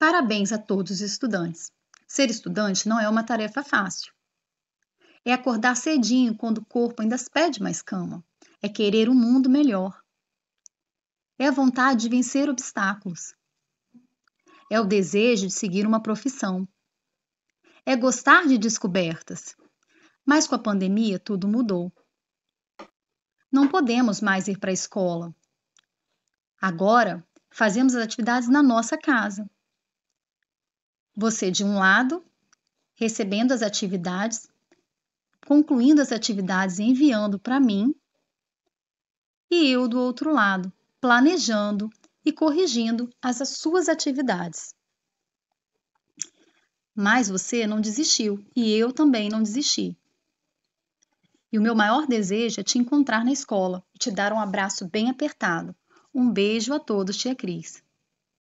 Parabéns a todos os estudantes. Ser estudante não é uma tarefa fácil. É acordar cedinho quando o corpo ainda pede mais cama. É querer um mundo melhor. É a vontade de vencer obstáculos. É o desejo de seguir uma profissão. É gostar de descobertas. Mas com a pandemia tudo mudou. Não podemos mais ir para a escola. Agora, fazemos as atividades na nossa casa. Você, de um lado, recebendo as atividades, concluindo as atividades e enviando para mim, e eu, do outro lado, planejando e corrigindo as suas atividades. Mas você não desistiu e eu também não desisti. E o meu maior desejo é te encontrar na escola e te dar um abraço bem apertado. Um beijo a todos, tia Cris.